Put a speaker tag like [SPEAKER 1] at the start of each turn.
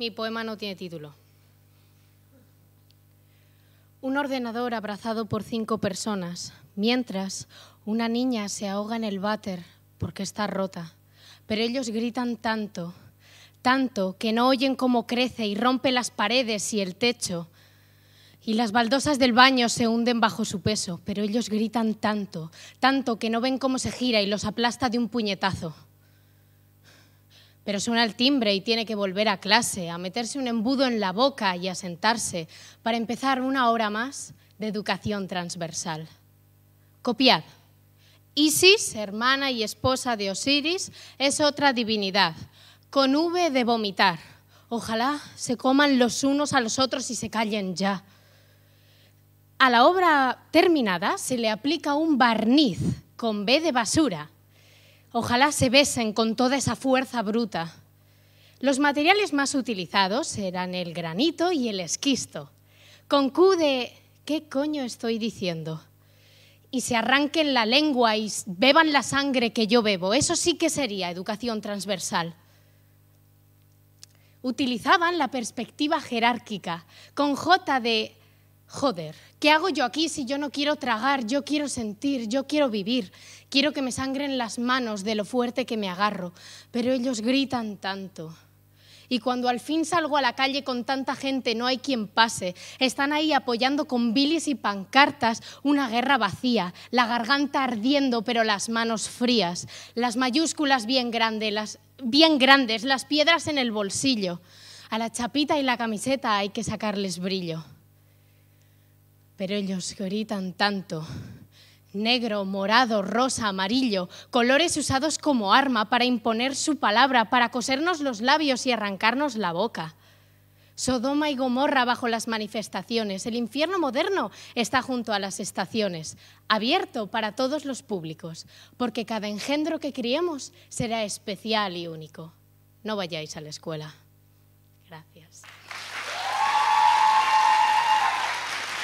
[SPEAKER 1] Mi poema no tiene título. Un ordenador abrazado por cinco personas, mientras una niña se ahoga en el váter porque está rota. Pero ellos gritan tanto, tanto, que no oyen cómo crece y rompe las paredes y el techo. Y las baldosas del baño se hunden bajo su peso, pero ellos gritan tanto, tanto que no ven cómo se gira y los aplasta de un puñetazo pero suena el timbre y tiene que volver a clase, a meterse un embudo en la boca y a sentarse para empezar una hora más de educación transversal. Copiad. Isis, hermana y esposa de Osiris, es otra divinidad, con V de vomitar. Ojalá se coman los unos a los otros y se callen ya. A la obra terminada se le aplica un barniz con B de basura Ojalá se besen con toda esa fuerza bruta. Los materiales más utilizados eran el granito y el esquisto, con Q de ¿qué coño estoy diciendo? Y se arranquen la lengua y beban la sangre que yo bebo. Eso sí que sería educación transversal. Utilizaban la perspectiva jerárquica, con J de joder, ¿qué hago yo aquí si yo no quiero tragar, yo quiero sentir, yo quiero vivir? Quiero que me sangren las manos de lo fuerte que me agarro, pero ellos gritan tanto. Y cuando al fin salgo a la calle con tanta gente, no hay quien pase. Están ahí apoyando con bilis y pancartas una guerra vacía, la garganta ardiendo pero las manos frías, las mayúsculas bien, grandes, las, bien grandes, las piedras en el bolsillo. A la chapita y la camiseta hay que sacarles brillo. Pero ellos gritan tanto. Negro, morado, rosa, amarillo, colores usados como arma para imponer su palabra, para cosernos los labios y arrancarnos la boca. Sodoma y Gomorra bajo las manifestaciones. El infierno moderno está junto a las estaciones, abierto para todos los públicos, porque cada engendro que criemos será especial y único. No vayáis a la escuela. Gracias.